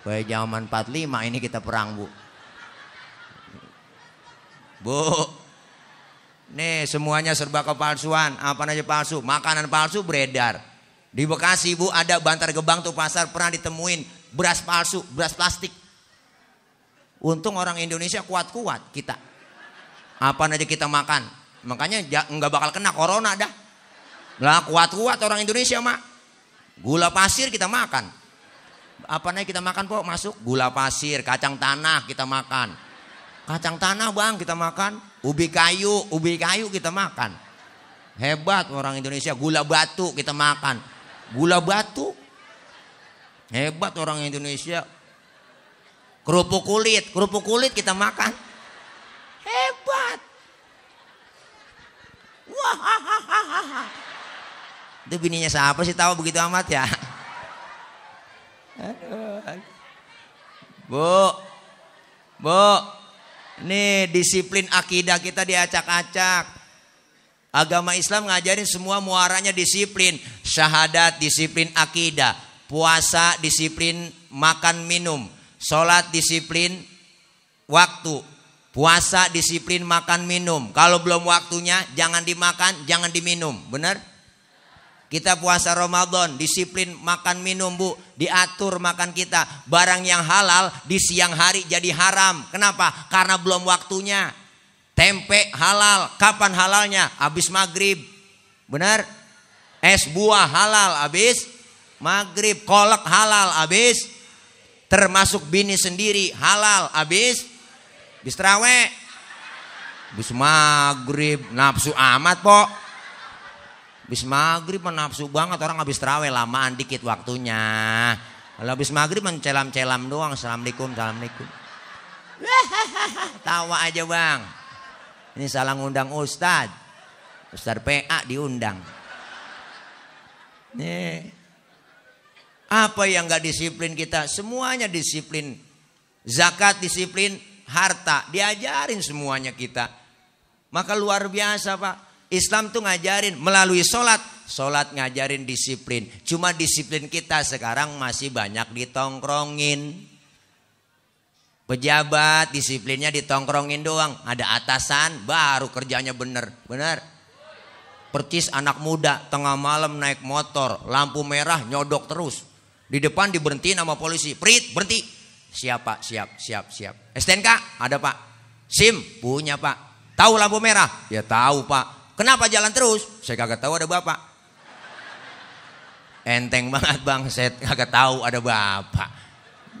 Kayak zaman 45 ini kita perang, Bu. Bu. Nih, semuanya serba kepalsuan, apa aja palsu, makanan palsu beredar. Di Bekasi, Bu, ada Bantar Gebang tuh pasar pernah ditemuin beras palsu, beras plastik. Untung orang Indonesia kuat-kuat kita. Apa aja kita makan. Makanya nggak bakal kena corona dah. Lah kuat-kuat orang Indonesia, Mak. Gula pasir kita makan apa nih kita makan kok masuk gula pasir kacang tanah kita makan kacang tanah bang kita makan ubi kayu ubi kayu kita makan hebat orang Indonesia gula batu kita makan gula batu hebat orang Indonesia kerupuk kulit kerupuk kulit kita makan hebat wah itu bininya siapa sih tahu begitu amat ya Bu, bu, nih disiplin akidah kita diacak-acak. Agama Islam ngajarin semua muaranya disiplin. Syahadat, disiplin akidah. Puasa, disiplin makan minum. Sholat, disiplin waktu. Puasa, disiplin makan minum. Kalau belum waktunya, jangan dimakan, jangan diminum. Benar? Kita puasa Ramadan, disiplin makan minum bu, diatur makan kita. Barang yang halal di siang hari jadi haram. Kenapa? Karena belum waktunya. Tempe halal, kapan halalnya? Abis maghrib. Benar? Es buah halal, abis maghrib. Kolak halal, abis, Termasuk bini sendiri, halal, abis, Abis terawih. Abis maghrib, nafsu amat pok. Habis maghrib menafsu banget orang habis terawih lamaan dikit waktunya. Kalau habis maghrib mencelam-celam doang. Assalamualaikum, assalamualaikum. Tawa aja bang. Ini salah ngundang Ustad. Ustad PA diundang. Nih. Apa yang gak disiplin kita? Semuanya disiplin. Zakat disiplin, harta. Diajarin semuanya kita. Maka luar biasa pak Islam tuh ngajarin melalui sholat. Sholat ngajarin disiplin. Cuma disiplin kita sekarang masih banyak ditongkrongin. Pejabat disiplinnya ditongkrongin doang. Ada atasan baru kerjanya bener. Bener? Percis anak muda tengah malam naik motor. Lampu merah nyodok terus. Di depan diberhentiin sama polisi. Prit berhenti. Siap pak, siap, siap, siap. STNK ada pak. SIM punya pak. Tahu lampu merah? Ya tahu pak. Kenapa jalan terus? Saya kagak tahu ada bapak. Enteng banget bang, saya kagak tahu ada bapak.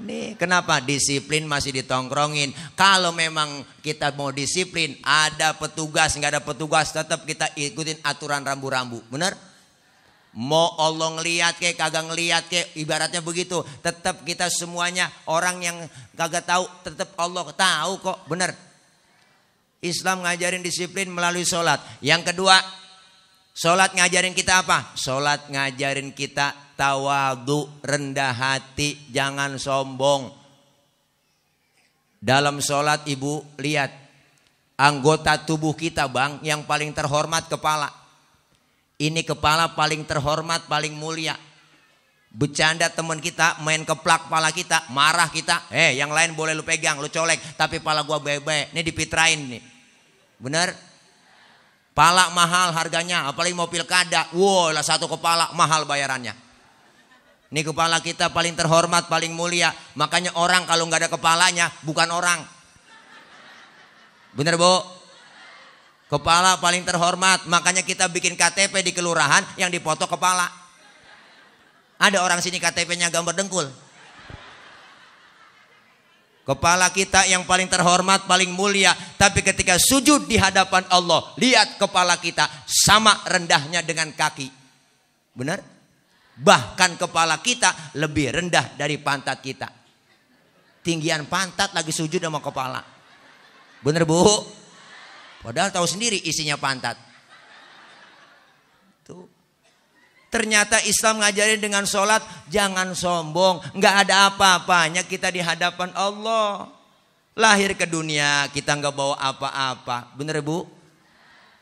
Nih, kenapa disiplin masih ditongkrongin? Kalau memang kita mau disiplin, ada petugas, nggak ada petugas, tetap kita ikutin aturan rambu-rambu. Bener? Mau Allah ngeliat ke, kagak ngeliat ke, ibaratnya begitu. Tetap kita semuanya orang yang kagak tahu, tetap Allah tahu kok. Bener? Islam ngajarin disiplin melalui sholat. Yang kedua, sholat ngajarin kita apa? Sholat ngajarin kita tawadu, rendah hati, jangan sombong. Dalam sholat ibu lihat anggota tubuh kita bang yang paling terhormat kepala. Ini kepala paling terhormat, paling mulia. Bercanda teman kita, main keplak pala kita, marah kita. Eh, hey, yang lain boleh lu pegang, lu colek, tapi pala gua bebe. Ini dipitrain nih. Benar? Palak mahal harganya, apalagi mau pilkada. Wow, lah satu kepala mahal bayarannya. Ini kepala kita paling terhormat, paling mulia. Makanya orang kalau nggak ada kepalanya bukan orang. benar bu? Kepala paling terhormat, makanya kita bikin KTP di kelurahan yang dipoto kepala. Ada orang sini KTP-nya gambar dengkul. Kepala kita yang paling terhormat, paling mulia. Tapi ketika sujud di hadapan Allah, lihat kepala kita sama rendahnya dengan kaki. Benar? Bahkan kepala kita lebih rendah dari pantat kita. Tinggian pantat lagi sujud sama kepala. Benar bu? Padahal tahu sendiri isinya pantat. Tuh. Ternyata Islam ngajarin dengan sholat, jangan sombong. Nggak ada apa-apanya kita di hadapan Allah. Lahir ke dunia, kita nggak bawa apa-apa. Bener bu?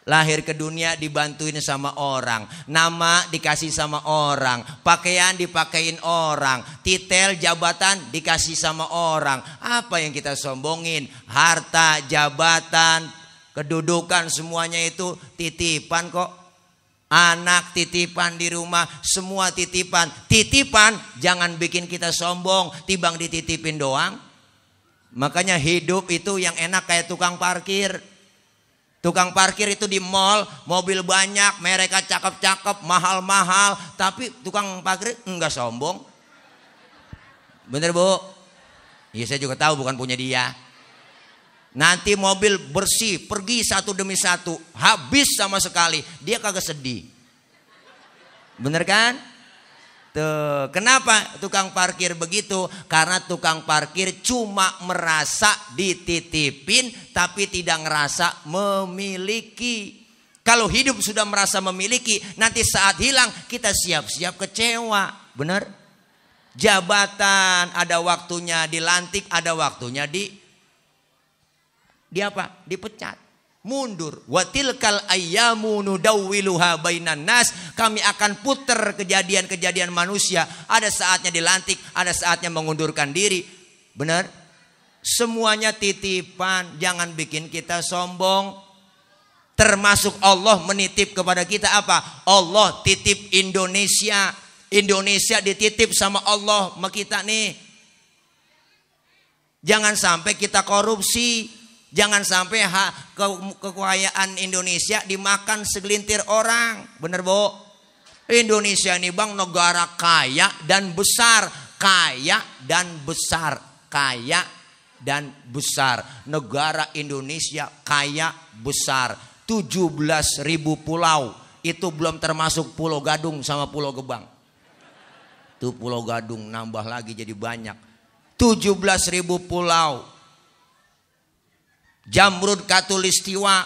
Lahir ke dunia dibantuin sama orang. Nama dikasih sama orang. Pakaian dipakein orang. Titel jabatan dikasih sama orang. Apa yang kita sombongin? Harta, jabatan, kedudukan semuanya itu titipan kok. Anak titipan di rumah, semua titipan. Titipan jangan bikin kita sombong, tibang dititipin doang. Makanya hidup itu yang enak kayak tukang parkir. Tukang parkir itu di mall, mobil banyak, mereka cakep-cakep, mahal-mahal, tapi tukang parkir enggak sombong. Bener bu? Iya saya juga tahu bukan punya dia. Nanti mobil bersih, pergi satu demi satu, habis sama sekali. Dia kagak sedih. Bener kan? Tuh, kenapa tukang parkir begitu? Karena tukang parkir cuma merasa dititipin tapi tidak ngerasa memiliki. Kalau hidup sudah merasa memiliki, nanti saat hilang kita siap-siap kecewa. Benar? Jabatan ada waktunya dilantik, ada waktunya di dia apa? Dipecat. Mundur. Watilkal ayamu nudawiluha bainan nas. Kami akan puter kejadian-kejadian manusia. Ada saatnya dilantik, ada saatnya mengundurkan diri. Benar? Semuanya titipan. Jangan bikin kita sombong termasuk Allah menitip kepada kita apa? Allah titip Indonesia. Indonesia dititip sama Allah sama kita nih. Jangan sampai kita korupsi. Jangan sampai hak ke, kekayaan Indonesia dimakan segelintir orang. Bener, Bu? Indonesia ini bang negara kaya dan besar, kaya dan besar, kaya dan besar. Negara Indonesia kaya besar. 17 ribu pulau. Itu belum termasuk Pulau Gadung sama Pulau Gebang. Itu Pulau Gadung nambah lagi jadi banyak. 17 ribu pulau Jamrud Katulistiwa.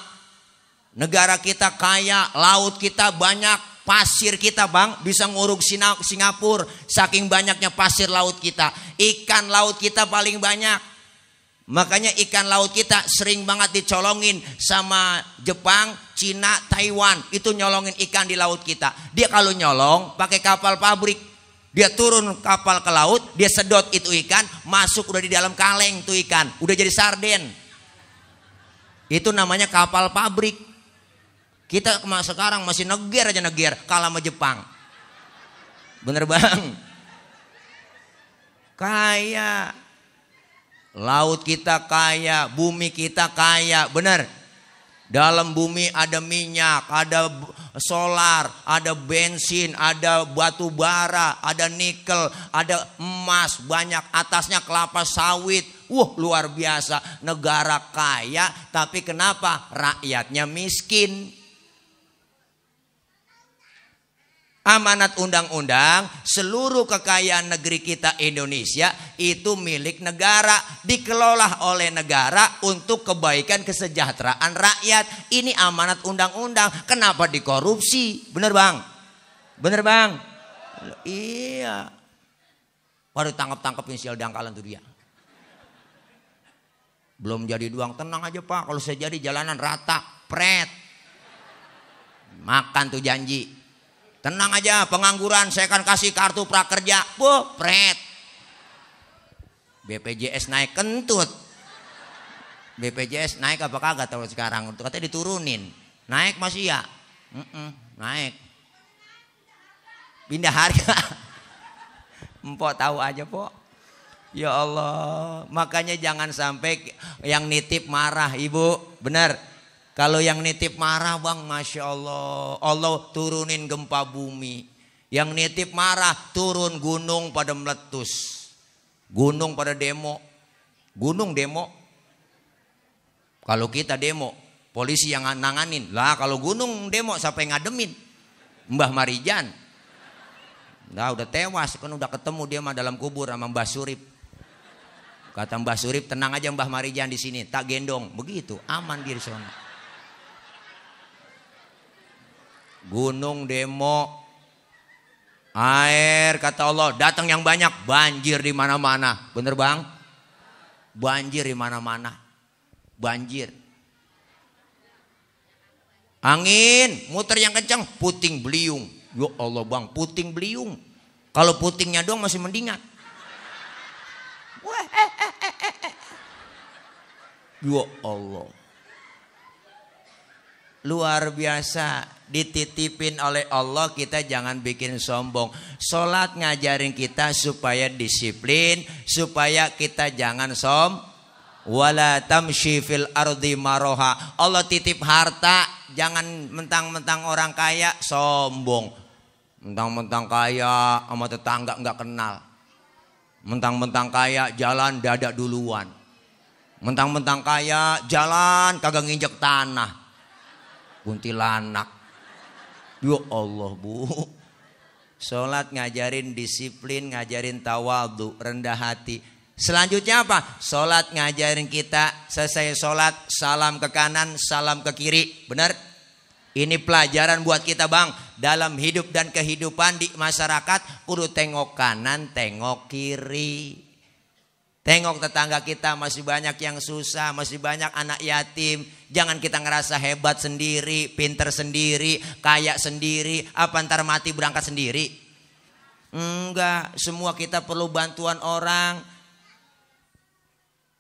Negara kita kaya, laut kita banyak, pasir kita bang bisa nguruk Singapura saking banyaknya pasir laut kita ikan laut kita paling banyak makanya ikan laut kita sering banget dicolongin sama Jepang Cina Taiwan itu nyolongin ikan di laut kita dia kalau nyolong pakai kapal pabrik dia turun kapal ke laut dia sedot itu ikan masuk udah di dalam kaleng tuh ikan udah jadi sarden itu namanya kapal pabrik. Kita sekarang masih neger aja neger kalah sama Jepang. Bener bang. Kaya. Laut kita kaya, bumi kita kaya, bener. Dalam bumi ada minyak, ada solar, ada bensin, ada batu bara, ada nikel, ada emas, banyak atasnya kelapa sawit, Wah luar biasa negara kaya tapi kenapa rakyatnya miskin. Amanat undang-undang seluruh kekayaan negeri kita Indonesia itu milik negara dikelola oleh negara untuk kebaikan kesejahteraan rakyat. Ini amanat undang-undang kenapa dikorupsi? Bener bang? Bener bang? Iya. Baru tangkap-tangkapin sial dangkalan tuh dia. Belum jadi doang, tenang aja Pak. Kalau saya jadi jalanan rata, pret. Makan tuh janji. Tenang aja, pengangguran saya akan kasih kartu prakerja. Bu, pret. BPJS naik kentut. BPJS naik apa kagak tau sekarang? Katanya diturunin. Naik masih ya? Mm -mm, naik. Pindah harga. Empok tahu aja, Pok. Ya Allah, makanya jangan sampai yang nitip marah ibu, benar. Kalau yang nitip marah bang, masya Allah, Allah turunin gempa bumi. Yang nitip marah turun gunung pada meletus, gunung pada demo, gunung demo. Kalau kita demo, polisi yang nanganin lah. Kalau gunung demo sampai ngademin, Mbah Marijan. Nah udah tewas kan udah ketemu dia mah dalam kubur sama Mbah Surip. Kata Mbah Surip, tenang aja Mbah Marijan di sini, tak gendong. Begitu, aman di sana. Gunung demo, air kata Allah, datang yang banyak, banjir di mana-mana. Bener bang? Banjir di mana-mana. Banjir. Angin, muter yang kencang, puting beliung. Ya Allah bang, puting beliung. Kalau putingnya doang masih mendingan. Ya Allah. Luar biasa dititipin oleh Allah kita jangan bikin sombong. Salat ngajarin kita supaya disiplin, supaya kita jangan som wala tamshi fil ardi maroha. Allah titip harta, jangan mentang-mentang orang kaya sombong. Mentang-mentang kaya sama tetangga nggak kenal. Mentang-mentang kaya jalan dada duluan. Mentang-mentang kaya jalan kagak nginjek tanah. Kuntilanak. Ya Allah bu. Sholat ngajarin disiplin, ngajarin tawadu, rendah hati. Selanjutnya apa? Sholat ngajarin kita, selesai sholat, salam ke kanan, salam ke kiri. Benar? Ini pelajaran buat kita bang Dalam hidup dan kehidupan di masyarakat Kudu tengok kanan, tengok kiri Tengok tetangga kita masih banyak yang susah Masih banyak anak yatim Jangan kita ngerasa hebat sendiri Pinter sendiri, kaya sendiri Apa ntar mati berangkat sendiri Enggak, semua kita perlu bantuan orang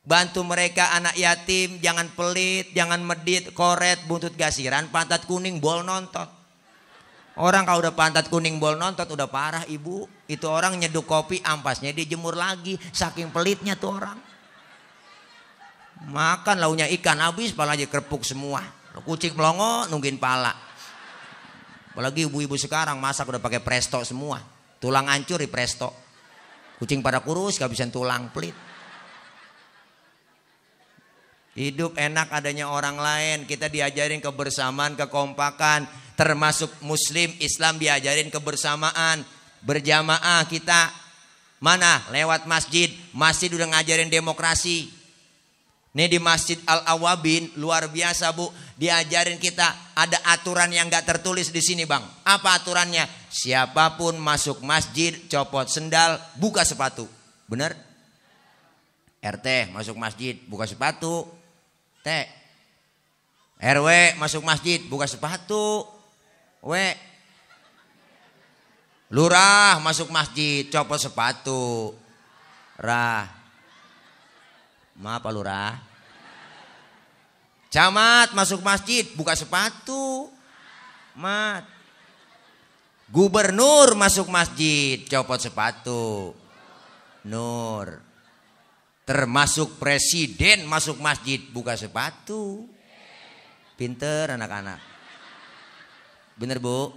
Bantu mereka anak yatim, jangan pelit, jangan medit, koret, buntut gasiran, pantat kuning, bol nontot. Orang kalau udah pantat kuning bol nontot udah parah ibu. Itu orang nyeduk kopi ampasnya dijemur lagi. Saking pelitnya tuh orang. Makan launya ikan habis pala aja kerpuk semua. Kucing melongo nungguin pala. Apalagi ibu-ibu sekarang masak udah pakai presto semua. Tulang hancur di presto. Kucing pada kurus kehabisan tulang pelit. Hidup enak adanya orang lain. Kita diajarin kebersamaan, kekompakan. Termasuk muslim, Islam diajarin kebersamaan. Berjamaah kita. Mana? Lewat masjid. Masjid udah ngajarin demokrasi. Nih di Masjid Al-Awabin, luar biasa bu. Diajarin kita ada aturan yang gak tertulis di sini bang. Apa aturannya? Siapapun masuk masjid, copot sendal, buka sepatu. Bener? RT masuk masjid, buka sepatu, T. RW masuk masjid buka sepatu. W. Lurah masuk masjid copot sepatu. Rah. Maaf Pak Lurah. Camat masuk masjid buka sepatu. Mat. Gubernur masuk masjid copot sepatu. Nur. Termasuk presiden masuk masjid buka sepatu. Pinter anak-anak. Bener bu?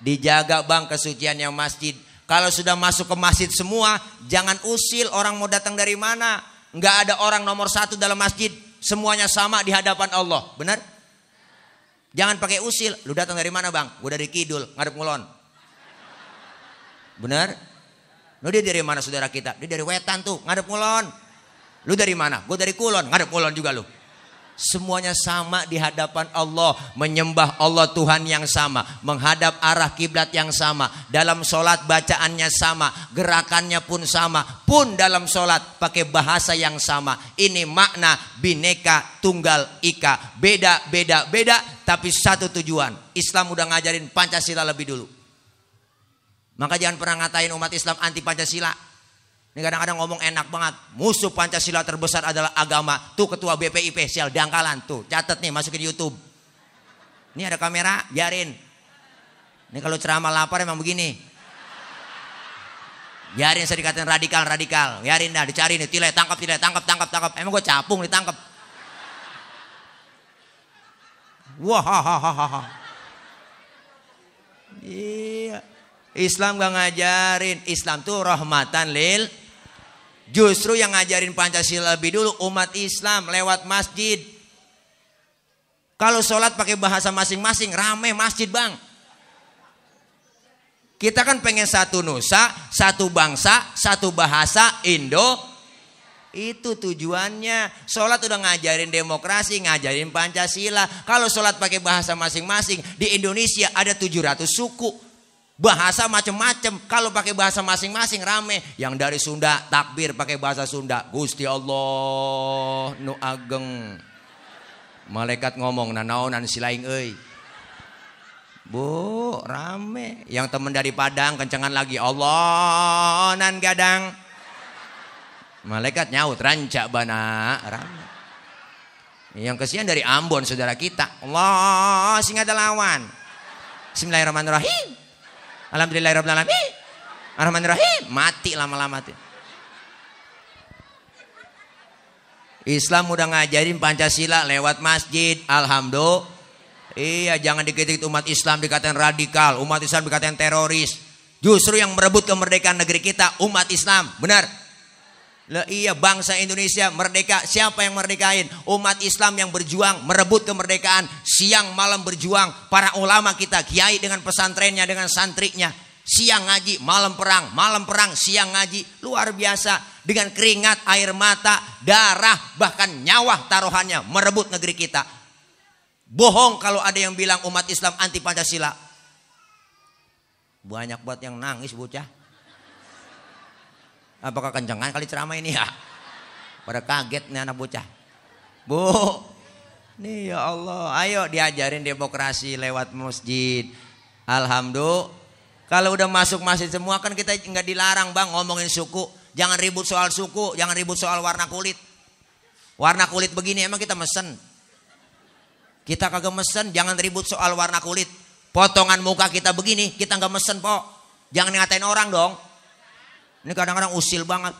Dijaga bang kesuciannya masjid. Kalau sudah masuk ke masjid semua, jangan usil orang mau datang dari mana. Nggak ada orang nomor satu dalam masjid. Semuanya sama di hadapan Allah. bener Jangan pakai usil. Lu datang dari mana bang? Gue dari Kidul, ngadep ngulon. bener Lu dia dari mana saudara kita? Dia dari wetan tuh, ngadep ngulon. Lu dari mana? Gue dari Kulon. Ngadep Kulon juga lu. Semuanya sama di hadapan Allah, menyembah Allah Tuhan yang sama, menghadap arah kiblat yang sama, dalam sholat bacaannya sama, gerakannya pun sama, pun dalam sholat pakai bahasa yang sama. Ini makna bineka tunggal ika, beda beda beda, tapi satu tujuan. Islam udah ngajarin Pancasila lebih dulu. Maka jangan pernah ngatain umat Islam anti Pancasila. Ini kadang-kadang ngomong enak banget. Musuh Pancasila terbesar adalah agama. Tuh ketua BPIP sial dangkalan tuh. Catat nih masukin YouTube. Ini ada kamera, biarin. Ini kalau ceramah lapar emang begini. Biarin saya dikatain radikal, radikal. Biarin dah, dicari nih, tilai, tangkap, tilai, tangkap, tangkap, tangkap. Emang gue capung ditangkap. Wah, ha, ha, ha, ha. Iya. Islam gak ngajarin. Islam tuh rahmatan lil Justru yang ngajarin Pancasila lebih dulu umat Islam lewat masjid. Kalau sholat pakai bahasa masing-masing, rame masjid bang. Kita kan pengen satu nusa, satu bangsa, satu bahasa, Indo. Itu tujuannya. Sholat udah ngajarin demokrasi, ngajarin Pancasila. Kalau sholat pakai bahasa masing-masing, di Indonesia ada 700 suku. Bahasa macam-macam. Kalau pakai bahasa masing-masing rame. Yang dari Sunda takbir pakai bahasa Sunda. Gusti Allah nu ageng. Malaikat ngomong nanaonan silaing euy. Bu, rame. Yang temen dari Padang kencangan lagi. Allah nan gadang. Malaikat nyaut rancak bana rame. Yang kesian dari Ambon saudara kita. Allah singa ada lawan. Bismillahirrahmanirrahim. Alhamdulillahirrahmanirrahim. Rahim mati lama-lama tuh. Islam udah ngajarin Pancasila lewat masjid. Alhamdulillah. Iya, jangan dikritik umat Islam dikatakan radikal, umat Islam dikatakan teroris. Justru yang merebut kemerdekaan negeri kita umat Islam. Benar? Lah iya bangsa Indonesia merdeka, siapa yang merdekain? Umat Islam yang berjuang merebut kemerdekaan, siang malam berjuang, para ulama kita, kiai dengan pesantrennya, dengan santrinya, siang ngaji, malam perang, malam perang, siang ngaji, luar biasa dengan keringat, air mata, darah, bahkan nyawa taruhannya merebut negeri kita. Bohong kalau ada yang bilang umat Islam anti Pancasila. Banyak buat yang nangis bocah. Apakah kekencengan kali ceramah ini ya? Pada kaget nih anak bocah. Bu, nih ya Allah, ayo diajarin demokrasi lewat masjid. Alhamdulillah. Kalau udah masuk masjid semua kan kita nggak dilarang bang ngomongin suku. Jangan ribut soal suku, jangan ribut soal warna kulit. Warna kulit begini emang kita mesen. Kita kagak mesen, jangan ribut soal warna kulit. Potongan muka kita begini, kita nggak mesen po. Jangan ngatain orang dong. Ini kadang-kadang usil banget.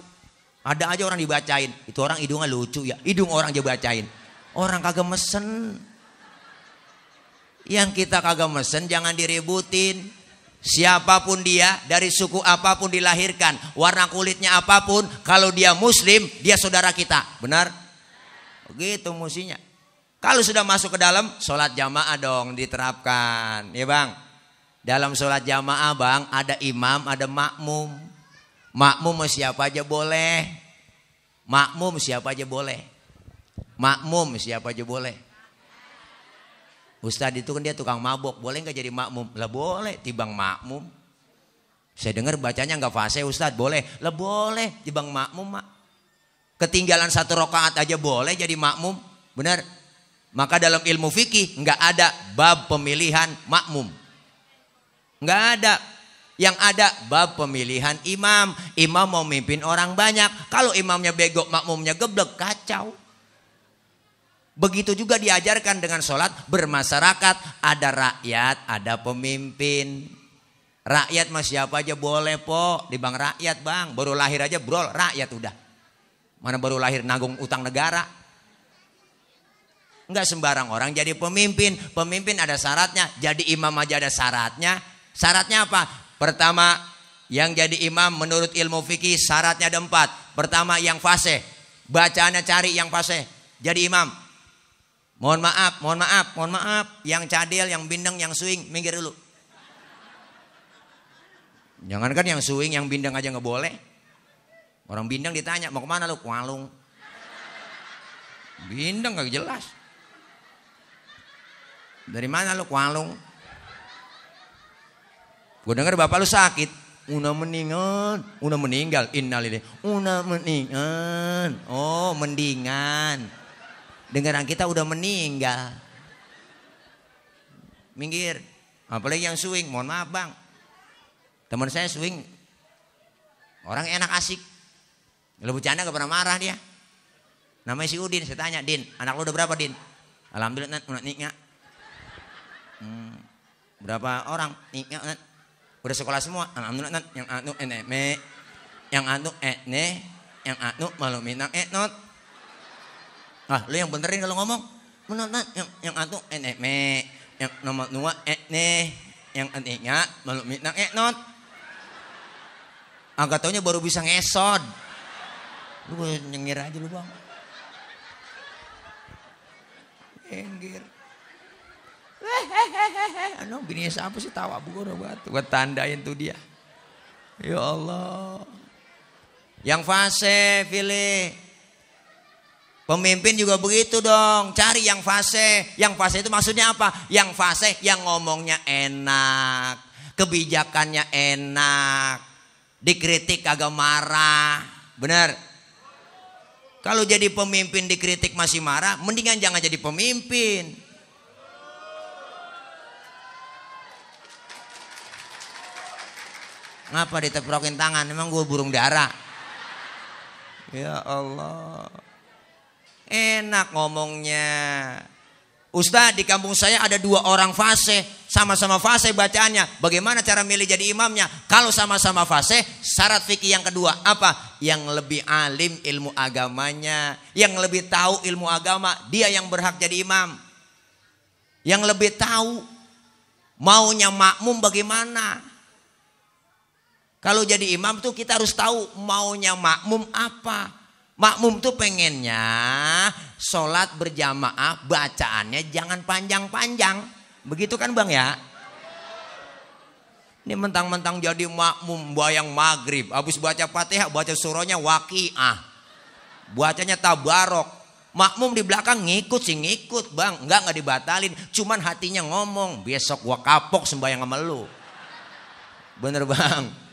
Ada aja orang dibacain. Itu orang hidungnya lucu ya. Hidung orang aja bacain. Orang kagak mesen. Yang kita kagak mesen jangan diributin. Siapapun dia, dari suku apapun dilahirkan, warna kulitnya apapun, kalau dia muslim, dia saudara kita. Benar? Begitu musinya. Kalau sudah masuk ke dalam, sholat jamaah dong diterapkan. Ya bang? Dalam sholat jamaah bang, ada imam, ada makmum. Makmum siapa aja boleh. Makmum siapa aja boleh. Makmum siapa aja boleh. Ustadz itu kan dia tukang mabok, boleh nggak jadi makmum? Lah boleh, tibang makmum. Saya dengar bacanya nggak fase Ustadz, boleh. Lah boleh, tibang makmum mak. Ketinggalan satu rokaat aja boleh jadi makmum, benar? Maka dalam ilmu fikih nggak ada bab pemilihan makmum. Nggak ada yang ada bab pemilihan imam. Imam mau mimpin orang banyak. Kalau imamnya bego, makmumnya geblek, kacau. Begitu juga diajarkan dengan sholat bermasyarakat. Ada rakyat, ada pemimpin. Rakyat mas siapa aja boleh po. Di bang rakyat bang. Baru lahir aja bro, rakyat udah. Mana baru lahir nanggung utang negara. Enggak sembarang orang jadi pemimpin. Pemimpin ada syaratnya. Jadi imam aja ada syaratnya. Syaratnya apa? Pertama, yang jadi imam menurut ilmu fikih syaratnya ada empat. Pertama, yang fase. Bacaannya cari yang fase. Jadi imam. Mohon maaf, mohon maaf, mohon maaf. Yang cadel, yang bindeng, yang swing, minggir dulu. Jangankan yang swing, yang bindeng aja nggak boleh. Orang bindeng ditanya, mau kemana lu? kualung Bindeng nggak jelas. Dari mana lu? kualung Gue dengar bapak lu sakit. Una mendingan, una meninggal, innalillahi. Una mendingan, oh mendingan. Dengaran kita udah meninggal. Minggir, apalagi yang swing, mohon maaf bang. Teman saya swing, orang enak asik. Lu bercanda gak pernah marah dia. Namanya si Udin, saya tanya, Din, anak lu udah berapa Din? Alhamdulillah, nak nikah. Hmm, berapa orang? Nikah, Udah sekolah semua. Yang anu yang anu eneme, yang anu etne, yang anu malu minang etnot. Eh, ah, lu yang benerin kalau ngomong. menonton yang yang anu eneme, yang nomor dua etne, yang anehnya malu minang etnot. Eh, Agak taunya baru bisa ngesod. Lu nyengir aja lu bang. nyengir Anu bini siapa sih tawa buru buat gue tandain tuh dia. Ya Allah. Yang fase pilih. Pemimpin juga begitu dong, cari yang fase. Yang fase itu maksudnya apa? Yang fase yang ngomongnya enak, kebijakannya enak, dikritik agak marah. Benar? Kalau jadi pemimpin dikritik masih marah, mendingan jangan jadi pemimpin. Ngapa diteprokin tangan? Emang gue burung darah Ya Allah. Enak ngomongnya. Ustaz di kampung saya ada dua orang fase, sama-sama fase bacaannya. Bagaimana cara milih jadi imamnya? Kalau sama-sama fase, syarat fikih yang kedua apa? Yang lebih alim ilmu agamanya, yang lebih tahu ilmu agama, dia yang berhak jadi imam. Yang lebih tahu maunya makmum bagaimana? Kalau jadi imam tuh kita harus tahu maunya makmum apa. Makmum tuh pengennya sholat berjamaah bacaannya jangan panjang-panjang. Begitu kan bang ya? Ini mentang-mentang jadi makmum bayang maghrib. Habis baca fatihah baca surahnya waki'ah. Bacanya tabarok. Makmum di belakang ngikut sih ngikut bang. Enggak nggak dibatalin. Cuman hatinya ngomong besok gua kapok sembahyang sama lu. Bener bang.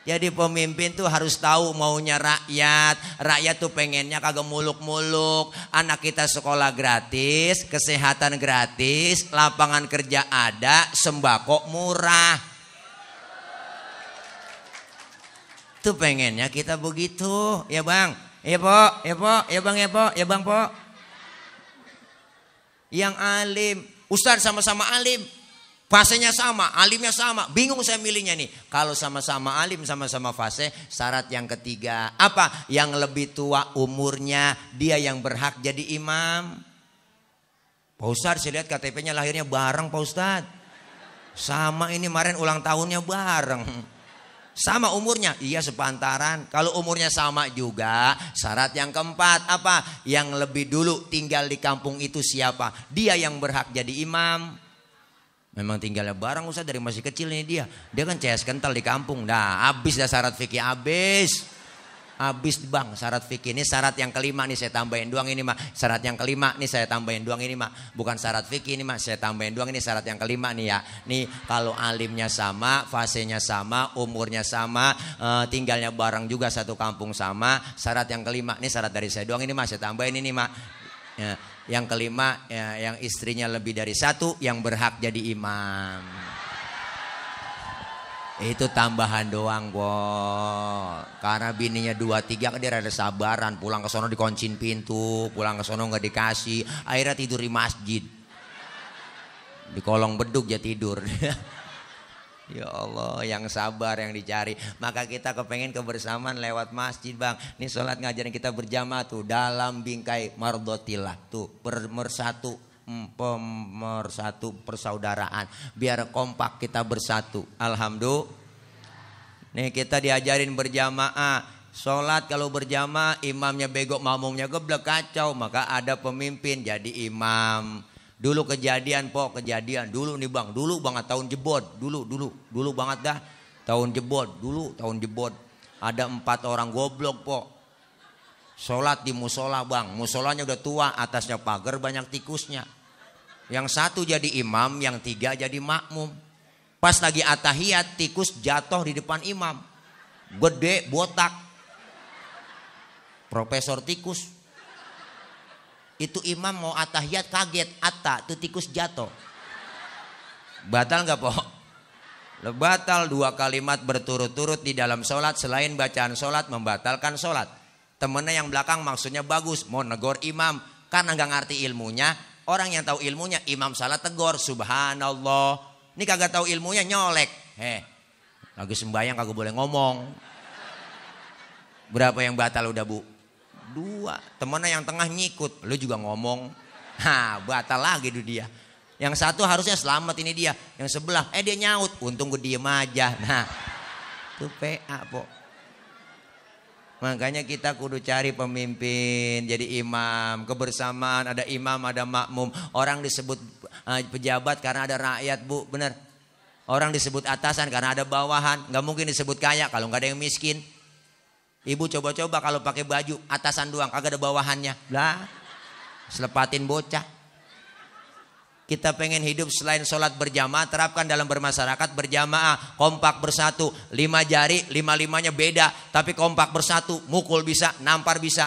Jadi pemimpin tuh harus tahu maunya rakyat. Rakyat tuh pengennya kagak muluk-muluk. Anak kita sekolah gratis, kesehatan gratis, lapangan kerja ada, sembako murah. Tuh pengennya kita begitu, ya bang, ya po, ya po, ya bang, ya po, ya bang po. Yang alim, Ustaz sama-sama alim, fasenya sama, alimnya sama. Bingung saya milihnya nih. Kalau sama-sama alim, sama-sama fase, syarat yang ketiga. Apa? Yang lebih tua umurnya, dia yang berhak jadi imam. Pak Ustaz, saya lihat KTP-nya lahirnya bareng Pak Ustaz. Sama ini kemarin ulang tahunnya bareng. Sama umurnya, iya sepantaran. Kalau umurnya sama juga, syarat yang keempat apa? Yang lebih dulu tinggal di kampung itu siapa? Dia yang berhak jadi imam. Memang tinggalnya barang usah dari masih kecil ini dia. Dia kan CS kental di kampung. Nah, habis dah syarat fikih habis. Habis bang syarat fikih ini syarat yang kelima nih saya tambahin doang ini mah. Syarat yang kelima nih saya tambahin doang ini mah. Bukan syarat fikih ini mah saya tambahin doang ini syarat yang kelima nih ya. Nih kalau alimnya sama, fasenya sama, umurnya sama, uh, tinggalnya barang juga satu kampung sama. Syarat yang kelima nih syarat dari saya doang ini mah saya tambahin ini mah. Ya yang kelima, ya, yang istrinya lebih dari satu, yang berhak jadi imam. Itu tambahan doang, Bo. Karena bininya dua tiga kan dia ada sabaran, pulang ke sono dikoncin pintu, pulang ke sono nggak dikasih, akhirnya tidur di masjid. Di kolong beduk ya tidur. Ya Allah, yang sabar yang dicari. Maka kita kepengen kebersamaan lewat masjid, Bang. Ini sholat ngajarin kita berjamaah tuh dalam bingkai mardotilah tuh bersatu pemersatu persaudaraan biar kompak kita bersatu alhamdulillah nih kita diajarin berjamaah Sholat kalau berjamaah imamnya bego mamumnya geblek kacau maka ada pemimpin jadi imam Dulu kejadian po kejadian dulu nih bang dulu banget tahun jebot dulu dulu dulu banget dah tahun jebot dulu tahun jebot ada empat orang goblok po sholat di musola bang musolanya udah tua atasnya pagar banyak tikusnya yang satu jadi imam yang tiga jadi makmum pas lagi atahiyat tikus jatuh di depan imam gede botak profesor tikus itu imam mau atahiyat kaget, atta tu tikus jatuh. Batal nggak pok lebatal dua kalimat berturut-turut di dalam sholat selain bacaan sholat membatalkan sholat. Temennya yang belakang maksudnya bagus, mau negor imam karena nggak ngerti ilmunya. Orang yang tahu ilmunya imam salah tegor, subhanallah. Ini kagak tahu ilmunya nyolek. Heh, lagi sembahyang kagak boleh ngomong. Berapa yang batal udah bu? dua. Temennya yang tengah nyikut, lu juga ngomong. Ha, batal lagi tuh dia. Yang satu harusnya selamat ini dia. Yang sebelah, eh dia nyaut. Untung gue diem aja. Nah, itu PA, po. Makanya kita kudu cari pemimpin, jadi imam, kebersamaan, ada imam, ada makmum. Orang disebut eh, pejabat karena ada rakyat, Bu, bener Orang disebut atasan karena ada bawahan. Nggak mungkin disebut kaya kalau nggak ada yang miskin. Ibu coba-coba kalau pakai baju atasan doang kagak ada bawahannya. Lah. Selepatin bocah. Kita pengen hidup selain sholat berjamaah terapkan dalam bermasyarakat berjamaah kompak bersatu lima jari lima limanya beda tapi kompak bersatu mukul bisa nampar bisa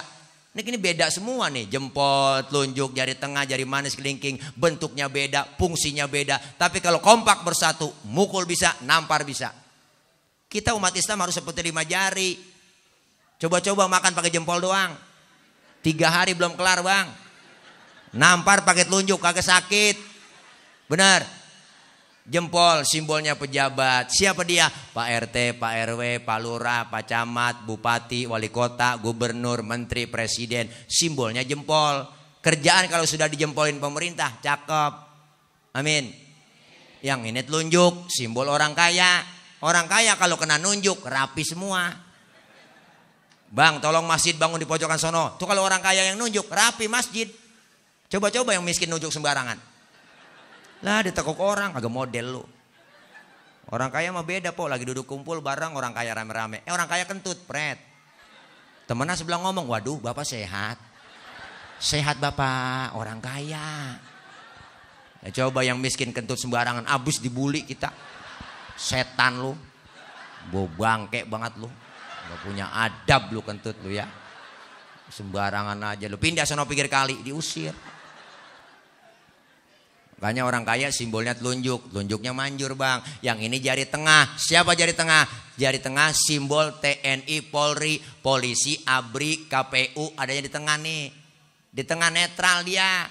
ini kini beda semua nih jempol telunjuk jari tengah jari manis kelingking bentuknya beda fungsinya beda tapi kalau kompak bersatu mukul bisa nampar bisa kita umat Islam harus seperti lima jari Coba-coba makan pakai jempol doang. Tiga hari belum kelar bang. Nampar pakai telunjuk kagak sakit. Benar. Jempol simbolnya pejabat. Siapa dia? Pak RT, Pak RW, Pak Lurah, Pak Camat, Bupati, Wali Kota, Gubernur, Menteri, Presiden. Simbolnya jempol. Kerjaan kalau sudah dijempolin pemerintah, cakep. Amin. Yang ini telunjuk, simbol orang kaya. Orang kaya kalau kena nunjuk, rapi semua. Bang, tolong masjid bangun di pojokan sono. Tuh kalau orang kaya yang nunjuk, rapi masjid. Coba-coba yang miskin nunjuk sembarangan. Lah ditekuk orang, agak model lu. Orang kaya mah beda po, lagi duduk kumpul bareng orang kaya rame-rame. Eh orang kaya kentut, pret. Temennya sebelah ngomong, waduh bapak sehat. Sehat bapak, orang kaya. Ya, coba yang miskin kentut sembarangan, abis dibully kita. Setan lu. Bobangke banget lu. Gak punya adab lu kentut lu ya. Sembarangan aja lu pindah sana pikir kali diusir. Makanya orang kaya simbolnya telunjuk, telunjuknya manjur bang. Yang ini jari tengah, siapa jari tengah? Jari tengah simbol TNI, Polri, polisi, ABRI, KPU adanya di tengah nih. Di tengah netral dia,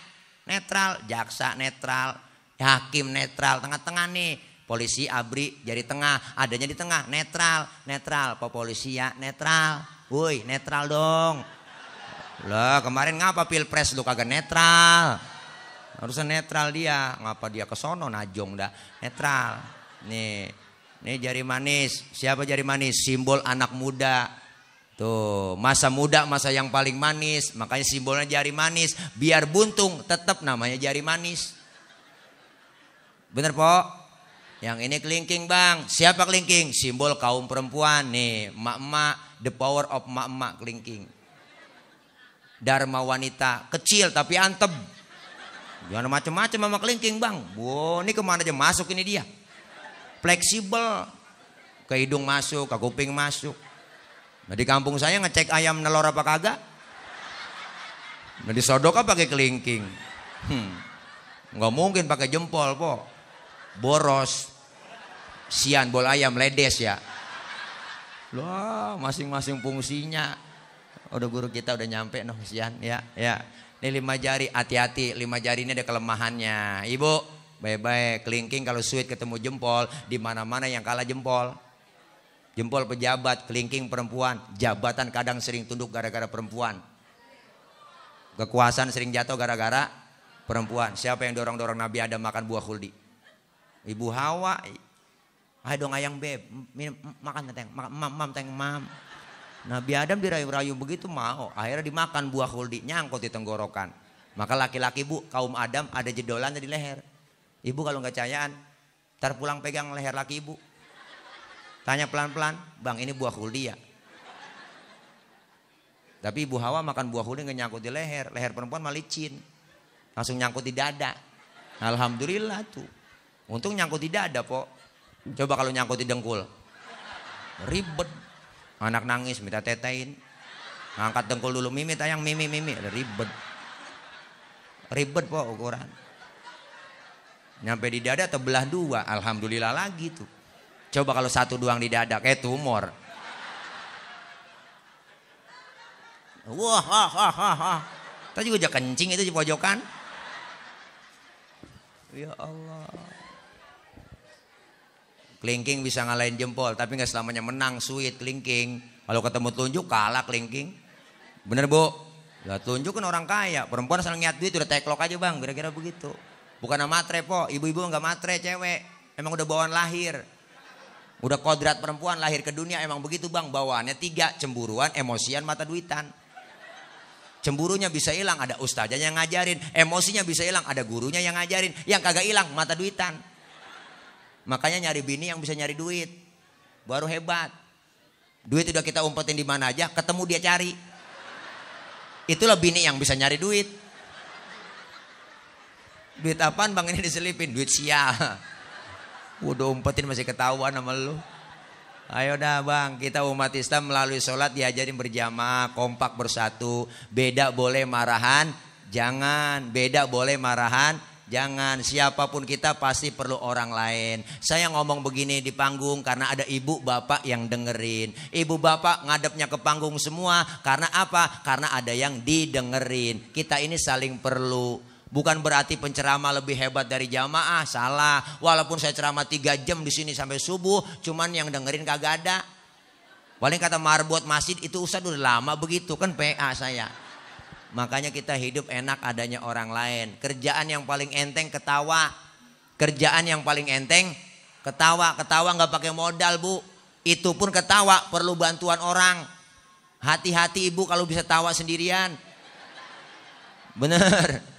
netral, jaksa netral, hakim netral, tengah-tengah nih Polisi abri jari tengah, adanya di tengah, netral, netral, polisi ya netral. Woi, netral dong. Lah, kemarin ngapa Pilpres lu kagak netral? Harusnya netral dia, ngapa dia kesono sono najong dah. Netral. Nih. Nih jari manis. Siapa jari manis? Simbol anak muda. Tuh, masa muda masa yang paling manis, makanya simbolnya jari manis. Biar buntung tetap namanya jari manis. Bener, Pak? Yang ini kelingking bang. Siapa kelingking? Simbol kaum perempuan nih. Mak-mak, the power of mak-mak kelingking. Dharma wanita kecil tapi antep. Jangan macam-macam sama kelingking bang. Wow, ini kemana aja masuk ini dia. Fleksibel. Ke hidung masuk, ke kuping masuk. Nah di kampung saya ngecek ayam nelor apa kagak. Nah sodok apa pakai kelingking. Hmm. Nggak mungkin pakai jempol kok. Boros. Sian, bol ayam, ledes ya. Loh, masing-masing fungsinya. Udah guru kita udah nyampe noh sian ya, ya. Ini lima jari, hati-hati. Lima jari ini ada kelemahannya. Ibu, bye bye, Kelingking kalau sweet ketemu jempol. Di mana-mana yang kalah jempol. Jempol pejabat, kelingking perempuan. Jabatan kadang sering tunduk gara-gara perempuan. Kekuasaan sering jatuh gara-gara perempuan. Siapa yang dorong-dorong Nabi Adam makan buah khuldi? Ibu Hawa. Ayo dong ayang beb, minum, makan teng, mam, mam, teng, mam. Nabi Adam dirayu-rayu begitu mau, akhirnya dimakan buah huldi, nyangkut di tenggorokan. Maka laki-laki bu, kaum Adam ada jedolannya di leher. Ibu kalau nggak cayaan, ntar pulang pegang leher laki ibu. Tanya pelan-pelan, bang ini buah huldi ya? Tapi ibu Hawa makan buah huldi nggak nyangkut di leher, leher perempuan malah licin. Langsung nyangkut di dada. Alhamdulillah tuh. Untung nyangkut di dada, po. Coba kalau nyangkut di dengkul. Ribet. Anak nangis minta tetein. Angkat dengkul dulu mimi tayang mimi mimi ribet. Ribet po ukuran. Nyampe di dada tebelah dua, alhamdulillah lagi tuh. Coba kalau satu doang di dada kayak tumor. Wah, wah, wah, wah, ha. Tadi juga kencing itu di pojokan. Ya Allah. Kelingking bisa ngalahin jempol, tapi nggak selamanya menang. Sweet kelingking. Kalau ketemu tunjuk kalah kelingking. Bener bu? Lah tunjuk kan orang kaya. Perempuan asal ngiat duit udah teklok aja bang. Kira-kira begitu. Bukan matre po. Ibu-ibu nggak matre cewek. Emang udah bawaan lahir. Udah kodrat perempuan lahir ke dunia emang begitu bang bawaannya tiga cemburuan, emosian, mata duitan. Cemburunya bisa hilang ada ustazanya yang ngajarin, emosinya bisa hilang ada gurunya yang ngajarin, yang kagak hilang mata duitan. Makanya nyari bini yang bisa nyari duit. Baru hebat. Duit udah kita umpetin di mana aja, ketemu dia cari. Itulah bini yang bisa nyari duit. Duit apaan bang ini diselipin? Duit sia. Udah umpetin masih ketahuan sama lu. Ayo dah bang, kita umat Islam melalui sholat diajarin berjamaah, kompak bersatu. Beda boleh marahan, jangan. Beda boleh marahan, Jangan, siapapun kita pasti perlu orang lain. Saya ngomong begini di panggung karena ada ibu bapak yang dengerin. Ibu bapak ngadepnya ke panggung semua karena apa? Karena ada yang didengerin. Kita ini saling perlu. Bukan berarti penceramah lebih hebat dari jamaah, salah. Walaupun saya ceramah tiga jam di sini sampai subuh, cuman yang dengerin kagak ada. Paling kata marbot masjid itu usah udah lama begitu kan PA saya. Makanya kita hidup enak adanya orang lain. Kerjaan yang paling enteng ketawa. Kerjaan yang paling enteng ketawa. Ketawa nggak pakai modal bu. Itu pun ketawa perlu bantuan orang. Hati-hati ibu kalau bisa tawa sendirian. Bener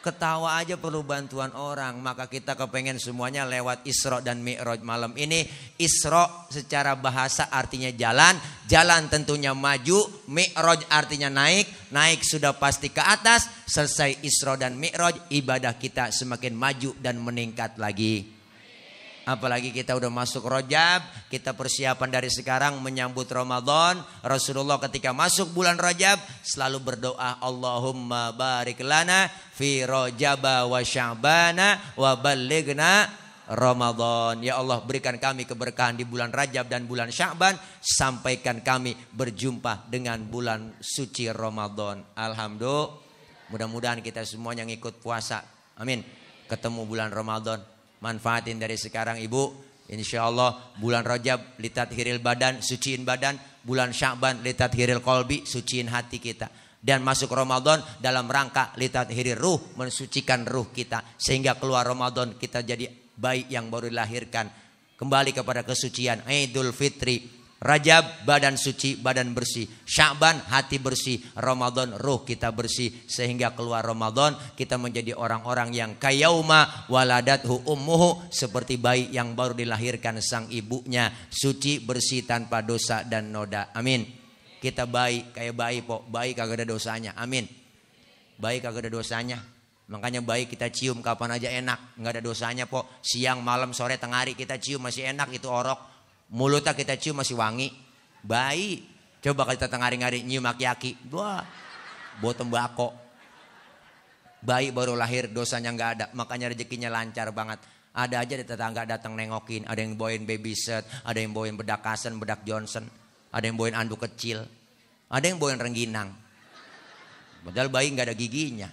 ketawa aja perlu bantuan orang. Maka kita kepengen semuanya lewat isro dan Mi'raj malam ini. isro secara bahasa artinya jalan, jalan tentunya maju, Mi'raj artinya naik, naik sudah pasti ke atas, selesai isro dan Mi'raj ibadah kita semakin maju dan meningkat lagi. Apalagi kita udah masuk Rojab, kita persiapan dari sekarang menyambut Ramadan. Rasulullah ketika masuk bulan Rojab selalu berdoa Allahumma barik lana fi Rojaba wa Sya'bana wa baligna Ramadan. Ya Allah berikan kami keberkahan di bulan Rajab dan bulan Sya'ban. Sampaikan kami berjumpa dengan bulan suci Ramadan. Alhamdulillah. Mudah-mudahan kita semuanya ikut puasa. Amin. Ketemu bulan Ramadan. Manfaatin dari sekarang ibu. Insya Allah bulan Rajab litat hiril badan, suciin badan. Bulan Syakban litat hiril kolbi, suciin hati kita. Dan masuk Ramadan dalam rangka litat hiril ruh, mensucikan ruh kita. Sehingga keluar Ramadan kita jadi baik yang baru dilahirkan. Kembali kepada kesucian Idul Fitri Rajab badan suci, badan bersih. Syaban hati bersih. Ramadan ruh kita bersih sehingga keluar Ramadan kita menjadi orang-orang yang kayauma hu ummuhu seperti bayi yang baru dilahirkan sang ibunya suci bersih tanpa dosa dan noda. Amin. Kita baik kayak bayi pok, baik kagak ada dosanya. Amin. Baik kagak ada dosanya. Makanya baik kita cium kapan aja enak, nggak ada dosanya pok. Siang, malam, sore, tengah hari kita cium masih enak itu orok mulutnya kita cium masih wangi. Bayi, coba kalau kita hari-hari nyium aki-aki, wah, bawa tembako. Bayi baru lahir, dosanya nggak ada, makanya rezekinya lancar banget. Ada aja di tetangga datang nengokin, ada yang bawain baby set, ada yang bawain bedak kasen, bedak Johnson, ada yang bawain anduk kecil, ada yang bawain rengginang. Padahal bayi nggak ada giginya.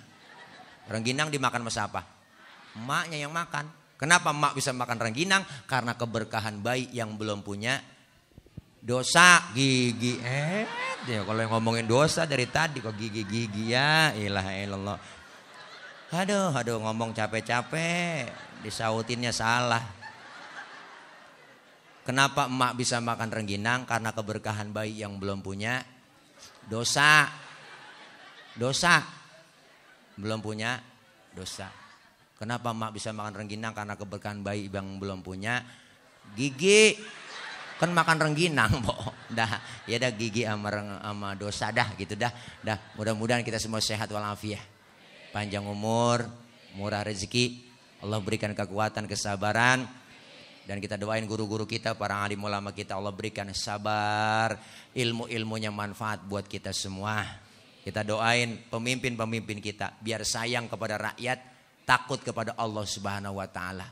Rengginang dimakan sama siapa? Emaknya yang makan. Kenapa mak bisa makan rengginang? Karena keberkahan bayi yang belum punya dosa gigi. Eh, ya kalau yang ngomongin dosa dari tadi kok gigi-gigi ya. Ilaha illallah. Aduh, aduh ngomong capek-capek, disautinnya salah. Kenapa emak bisa makan rengginang? Karena keberkahan bayi yang belum punya dosa. Dosa. Belum punya dosa. Kenapa mak bisa makan rengginang karena keberkahan bayi bang belum punya? Gigi kan makan rengginang boh dah ya dah gigi sama, sama dosa dah gitu dah dah mudah-mudahan kita semua sehat walafiat panjang umur murah rezeki Allah berikan kekuatan kesabaran dan kita doain guru-guru kita para alim ulama kita Allah berikan sabar ilmu-ilmunya manfaat buat kita semua kita doain pemimpin-pemimpin kita biar sayang kepada rakyat takut kepada Allah Subhanahu wa taala.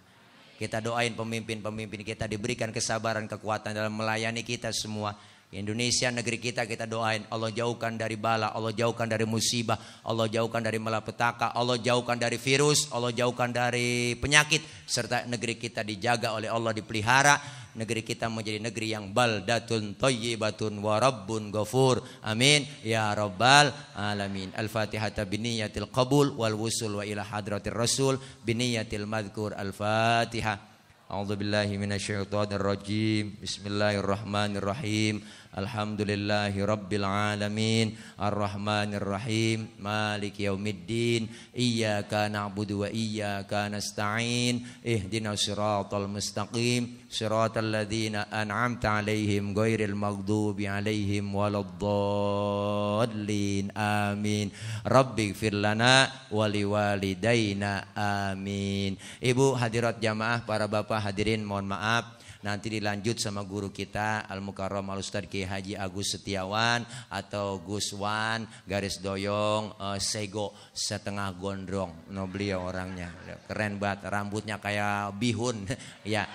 Kita doain pemimpin-pemimpin kita diberikan kesabaran, kekuatan dalam melayani kita semua Indonesia negeri kita kita doain Allah jauhkan dari bala, Allah jauhkan dari musibah, Allah jauhkan dari malapetaka, Allah jauhkan dari virus, Allah jauhkan dari penyakit serta negeri kita dijaga oleh Allah dipelihara, negeri kita menjadi negeri yang baldatun thayyibatun wa rabbun ghafur. Amin ya rabbal alamin. Al-Fatihah biniyatil qabul wal wusul wa ila hadratir rasul biniyatil madhkur. Al-Fatihah. A'udzu billahi minasyaitonir rajim. Bismillahirrahmanirrahim. الحمد لله رب العالمين الرحمن الرحيم مالك يوم الدين إياك نعبد وإياك نستعين اهدنا الصراط المستقيم صراط الذين أنعمت عليهم غير المغضوب عليهم ولا الضالين آمين رب اغفر لنا ولوالدينا آمين Ibu hadirat jamaah para bapak hadirin mohon maaf nanti dilanjut sama guru kita Al Mukarrom Al Ustaz Kiai Haji Agus Setiawan atau Gus Wan garis doyong uh, sego setengah gondrong. No beliau orangnya keren banget, rambutnya kayak bihun ya.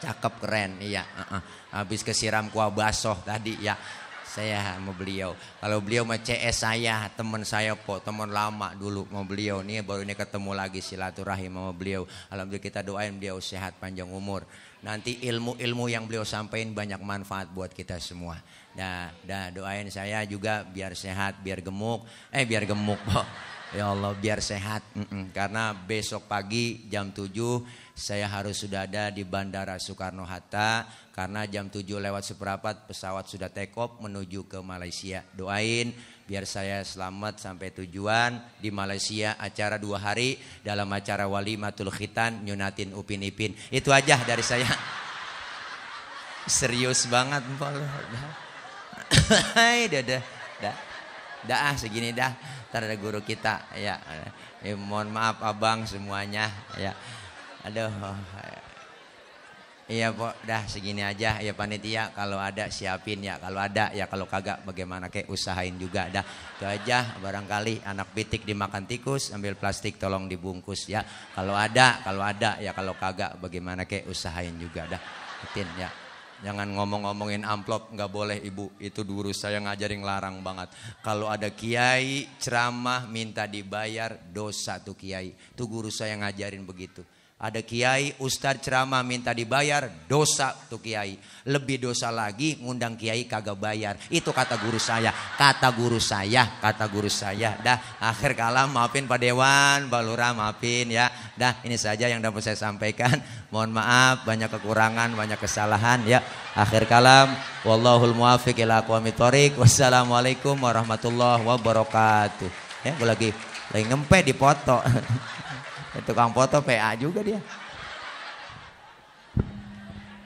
Cakep keren, iya. Uh -uh. Habis kesiram kuah basoh tadi ya saya mau beliau. Kalau beliau sama CS saya, teman saya po, teman lama dulu mau beliau. Nih baru ini ketemu lagi silaturahim mau beliau. Alhamdulillah kita doain beliau sehat panjang umur. Nanti ilmu-ilmu yang beliau sampaikan banyak manfaat buat kita semua. Nah, dah doain saya juga biar sehat, biar gemuk. Eh biar gemuk, Pak. Ya Allah biar sehat. Karena besok pagi jam tujuh saya harus sudah ada di Bandara Soekarno-Hatta. Karena jam tujuh lewat seperempat pesawat sudah take off menuju ke Malaysia. Doain biar saya selamat sampai tujuan di Malaysia acara dua hari dalam acara walimatul khitan nyunatin upin ipin itu aja dari saya serius banget Mpok Hai dadah dah dah ah segini dah ntar ada guru kita ya eh, mohon maaf abang semuanya ya aduh oh, ya. Iya Pak, dah segini aja ya panitia kalau ada siapin ya kalau ada ya kalau kagak bagaimana kayak usahain juga dah. Itu aja barangkali anak pitik dimakan tikus ambil plastik tolong dibungkus ya. Kalau ada, kalau ada ya kalau kagak bagaimana kayak usahain juga dah. Ketin, ya. Jangan ngomong-ngomongin amplop, nggak boleh ibu. Itu dulu saya ngajarin larang banget. Kalau ada kiai ceramah minta dibayar dosa tuh kiai. Tuh guru saya ngajarin begitu. Ada kiai, Ustaz ceramah minta dibayar, dosa tuh kiai. Lebih dosa lagi ngundang kiai kagak bayar. Itu kata guru saya, kata guru saya, kata guru saya. Dah akhir kalam maafin Pak Dewan, Pak Lura maafin ya. Dah ini saja yang dapat saya sampaikan. Mohon maaf banyak kekurangan, banyak kesalahan ya. Akhir kalam, wallahul muwaffiq ila Wassalamualaikum warahmatullahi wabarakatuh. Ya, eh, gue lagi lagi ngempe dipoto Itu ya tukang foto PA juga dia